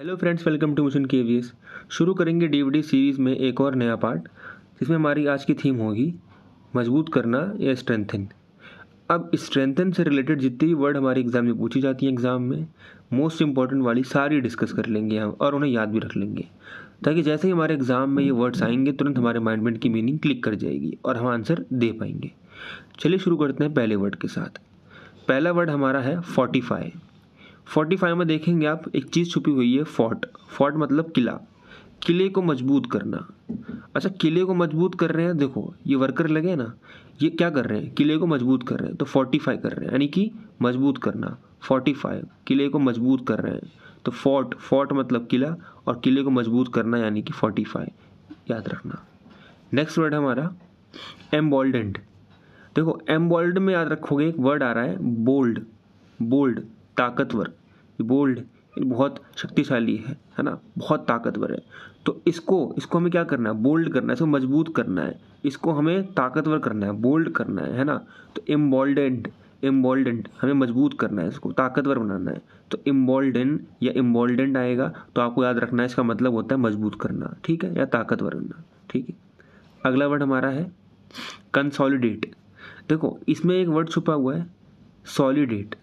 hello friends welcome to mission के वी शुरू करेंगे डीवीडी सीरीज़ में एक और नया पार्ट जिसमें हमारी आज की थीम होगी मजबूत करना या स्ट्रेंथन अब स्ट्रेंथन से रिलेटेड जितनी भी वर्ड हमारे एग्ज़ाम में पूछी जाती हैं एग्ज़ाम में मोस्ट इंपॉर्टेंट वाली सारी डिस्कस कर लेंगे हम और उन्हें याद भी रख लेंगे ताकि जैसे ही हमारे एग्ज़ाम में ये वर्ड्स आएंगे तुरंत हमारे माइंड की मीनिंग क्लिक कर जाएगी और हम आंसर दे पाएंगे चलिए शुरू करते हैं पहले वर्ड के साथ पहला वर्ड हमारा है फाइव फोर्टी फाइव में देखेंगे आप एक चीज़ छुपी हुई है फोर्ट फोर्ट मतलब किला किले को मजबूत करना अच्छा किले को मजबूत कर रहे हैं देखो ये वर्कर लगे ना ये क्या कर रहे हैं किले को मजबूत कर रहे हैं तो फोर्टीफाई कर रहे हैं यानी कि मजबूत करना फोर्टीफाई किले को मजबूत कर रहे हैं तो फोर्ट फोर्ट मतलब किला और किले को मजबूत करना यानी कि फोर्टीफाई याद रखना नेक्स्ट वर्ड हमारा एम्बोल्डेंट देखो एम्बोल्ड में याद रखोगे एक वर्ड आ रहा है बोल्ड बोल्ड ताकतवर ये बोल्ड ये बहुत शक्तिशाली है है ना बहुत ताकतवर है तो इसको इसको हमें क्या करना है बोल्ड करना है इसको मजबूत करना है इसको हमें ताकतवर करना है बोल्ड करना है है ना तो एम्बोल्डेंड एम्बॉल्डेंट हमें मजबूत करना है इसको ताकतवर बनाना है तो इम्बोल्डन या एम्बॉल्डेंट आएगा तो आपको याद रखना है इसका मतलब होता है मजबूत करना ठीक है या ताकतवर बनना ठीक है अगला वर्ड हमारा है कंसोलिडेट देखो इसमें एक वर्ड छुपा हुआ है सॉलिडेट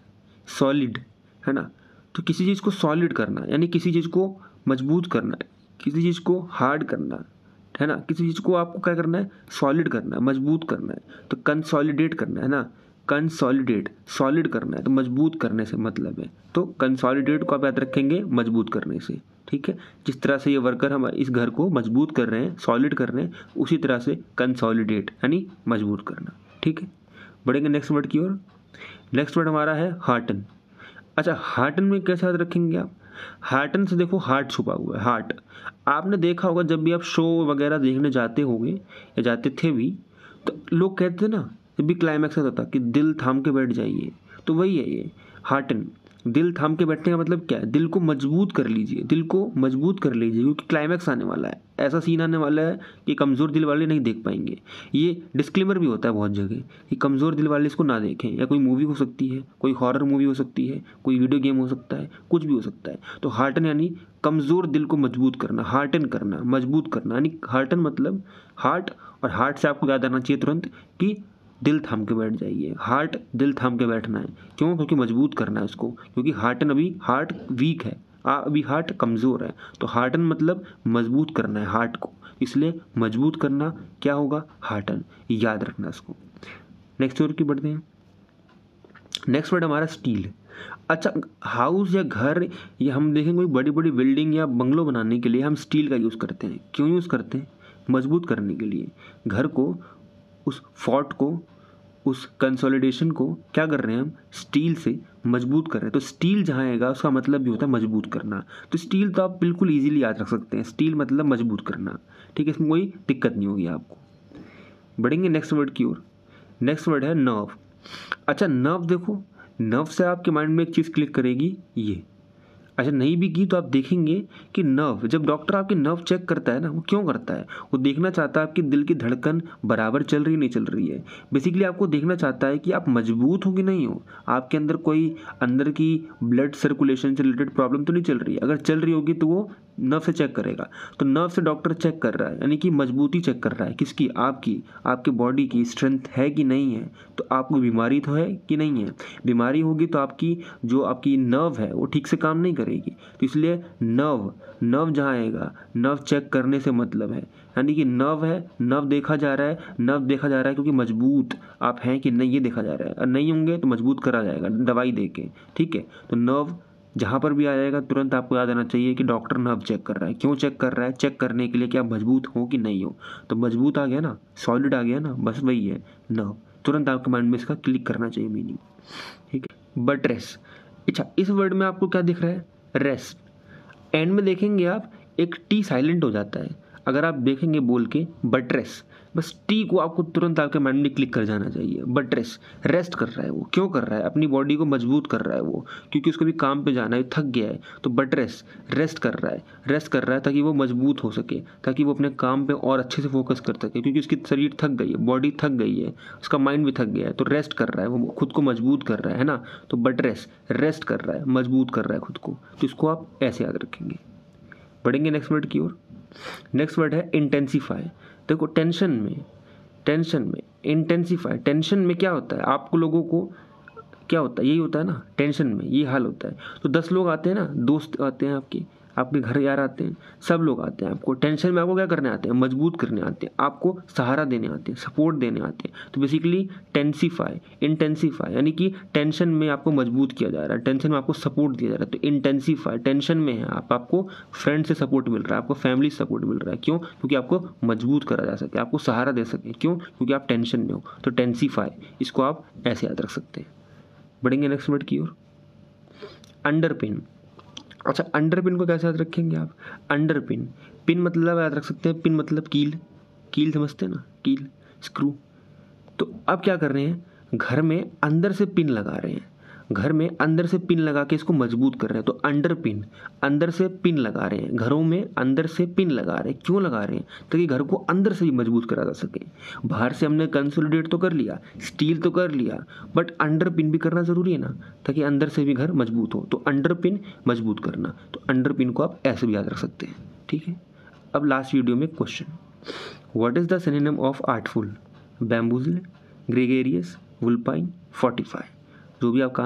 सॉलिड है ना तो किसी चीज़ को सॉलिड करना यानी किसी चीज़ को मजबूत करना है किसी चीज़ को हार्ड करना है है ना किसी चीज़ को आपको क्या करना है सॉलिड करना है मजबूत करना है तो कंसॉलिडेट करना है ना कंसॉलिडेट सॉलिड करना है तो मजबूत करने से मतलब है तो कंसॉलिडेट को आप याद रखेंगे मजबूत करने से ठीक है जिस तरह से ये वर्कर हम इस घर को मजबूत कर रहे हैं सॉलिड कर रहे हैं उसी तरह से कंसॉलिडेट यानी मजबूत करना ठीक है बढ़ेंगे नेक्स्ट वर्ड की ओर नेक्स्ट वर्ड हमारा है हार्टन अच्छा हार्टन में कैसे याद रखेंगे आप हार्टन से देखो हार्ट छुपा हुआ है हार्ट आपने देखा होगा जब भी आप शो वगैरह देखने जाते होंगे या जाते थे भी तो लोग कहते थे ना जब भी क्लाइमैक्स आता था कि दिल थाम के बैठ जाइए तो वही है ये हार्टन दिल थाम के बैठने का मतलब क्या है दिल को मजबूत कर लीजिए दिल को मजबूत कर लीजिए क्योंकि क्लाइमैक्स आने वाला है ऐसा सीन आने वाला है कि कमज़ोर दिल वाले नहीं देख पाएंगे ये डिस्क्लेमर भी होता है बहुत जगह कि कमज़ोर दिल वाले इसको ना देखें या कोई मूवी हो सकती है कोई हॉरर मूवी हो सकती है कोई वीडियो गेम हो सकता है कुछ भी हो सकता है तो हार्टन यानी कमज़ोर दिल को मजबूत करना हार्टन करना मजबूत करना यानी हार्टन मतलब हार्ट और हार्ट से आपको याद आना चाहिए तुरंत कि दिल थाम के बैठ जाइए हार्ट दिल थाम के बैठना है क्यों क्योंकि मजबूत करना है उसको क्योंकि हार्टन अभी हार्ट वीक है आ अभी हार्ट कमज़ोर है तो हार्टन मतलब मजबूत करना है हार्ट को इसलिए मजबूत करना क्या होगा हार्टन याद रखना इसको नेक्स्ट वर्ड की बढ़ते हैं नेक्स्ट वर्ड हमारा स्टील अच्छा हाउस या घर या हम देखें कोई बड़ी बड़ी बिल्डिंग या बंगलो बनाने के लिए हम स्टील का यूज़ करते हैं क्यों यूज़ करते हैं मजबूत करने के लिए घर को उस फॉर्ट को उस कंसोलिडेशन को क्या कर रहे हैं हम स्टील से मजबूत कर रहे हैं तो स्टील जहाँ आएगा उसका मतलब भी होता है मजबूत करना तो स्टील तो आप बिल्कुल ईजिली याद रख सकते हैं स्टील मतलब मजबूत करना ठीक है इसमें कोई दिक्कत नहीं होगी आपको बढ़ेंगे नेक्स्ट वर्ड की ओर नेक्स्ट वर्ड है नर्व अच्छा नर्व देखो नर्व से आपके माइंड में एक चीज़ क्लिक करेगी ये अच्छा नहीं भी की तो आप देखेंगे कि नर्व जब डॉक्टर आपकी नर्व चेक करता है ना वो क्यों करता है वो देखना चाहता है आपकी दिल की धड़कन बराबर चल रही नहीं चल रही है बेसिकली आपको देखना चाहता है कि आप मजबूत हो कि नहीं हो आपके अंदर कोई अंदर की ब्लड सर्कुलेशन से रिलेटेड प्रॉब्लम तो नहीं चल रही अगर चल रही होगी तो वो नर्व से चेक करेगा तो नर्व से डॉक्टर चेक कर रहा है यानी कि मजबूती चेक कर रहा है किसकी आपकी आपके बॉडी की स्ट्रेंथ है कि नहीं है तो आपको बीमारी तो है कि नहीं है बीमारी होगी तो आपकी जो आपकी नर्व है वो ठीक से काम नहीं करेगी तो इसलिए नर्व नर्व जहाँ आएगा नर्व चेक करने से मतलब है यानी कि नर्व है नर्व देखा जा रहा है नव देखा जा रहा है क्योंकि मजबूत आप हैं कि नहीं ये देखा जा रहा है और नहीं होंगे तो मजबूत करा जाएगा दवाई दे के ठीक है तो नर्व जहाँ पर भी आ जाएगा तुरंत आपको याद आना चाहिए कि डॉक्टर नर्व चेक कर रहा है क्यों चेक कर रहा है चेक करने के लिए कि आप मजबूत हो कि नहीं हो तो मजबूत आ गया ना सॉलिड आ गया ना बस वही है नर्व तुरंत आपके माइंड में इसका क्लिक करना चाहिए मीनिंग ठीक है बटरेस अच्छा इस वर्ड में आपको क्या दिख रहा है रेस्ट एंड में देखेंगे आप एक टी साइलेंट हो जाता है अगर आप देखेंगे बोल के बटरेस बस टी को आपको तुरंत आपके माइंड में क्लिक कर जाना चाहिए बट रेस्ट रेस्ट कर रहा है वो क्यों कर रहा है अपनी बॉडी को मजबूत कर रहा है वो क्योंकि उसको भी काम पे जाना है थक गया है तो बट रेस्ट रेस्ट कर रहा है रेस्ट कर रहा है ताकि वो मजबूत हो सके ताकि वो अपने काम पे और अच्छे से फोकस कर सके क्योंकि उसकी शरीर थक गई है बॉडी थक गई है उसका माइंड भी थक गया है तो रेस्ट कर रहा है वो खुद को मजबूत कर रहा है ना तो बट रेस्ट रेस्ट कर रहा है मजबूत कर रहा है खुद को तो इसको आप ऐसे याद रखेंगे बढ़ेंगे नेक्स्ट मिनट की ओर नेक्स्ट वर्ड है इंटेंसीफाई देखो टेंशन में टेंशन में इंटेंसीफाई टेंशन में क्या होता है आप लोगों को क्या होता है यही होता है ना टेंशन में ये हाल होता है तो दस लोग आते हैं ना दोस्त आते हैं आपके आपके घर यार आते हैं सब लोग आते हैं आपको टेंशन में आपको क्या करने आते हैं मजबूत करने आते हैं आपको सहारा देने आते हैं सपोर्ट देने आते हैं तो बेसिकली टेंसीफाई इंटेंसीफाई यानी कि टेंशन में आपको मजबूत किया जा रहा है टेंशन में आपको सपोर्ट दिया जा रहा है तो इंटेंसीफाई टेंशन में है आप आपको फ्रेंड से सपोर्ट मिल रहा है आपको फैमिली सपोर्ट मिल रहा है क्यों क्योंकि आपको मजबूत करा जा सके आपको सहारा दे सके क्यों क्योंकि आप टेंशन में हो तो टेंसीफाई इसको आप ऐसे याद रख सकते हैं बढ़ेंगे नेक्स्ट वर्ड की ओर अंडर पेन अच्छा अंडर पिन को कैसे याद रखेंगे आप अंडर पिन पिन मतलब याद रख सकते हैं पिन मतलब कील कील समझते हैं ना कील स्क्रू तो अब क्या कर रहे हैं घर में अंदर से पिन लगा रहे हैं घर में अंदर से पिन लगा के इसको मजबूत कर रहे हैं तो अंडर पिन अंदर से पिन लगा रहे हैं घरों में अंदर से पिन लगा रहे हैं क्यों लगा रहे हैं ताकि घर को अंदर से भी मजबूत करा जा सके बाहर से हमने कंसोलिडेट तो कर लिया स्टील तो कर लिया बट अंडर पिन भी करना ज़रूरी है ना ताकि अंदर से भी घर मजबूत हो तो अंडर पिन मजबूत करना तो अंडर पिन को आप ऐसे भी याद रख सकते हैं ठीक है अब लास्ट वीडियो में question what is the synonym of artful bamboozle gregarious vulpine five जो भी आपका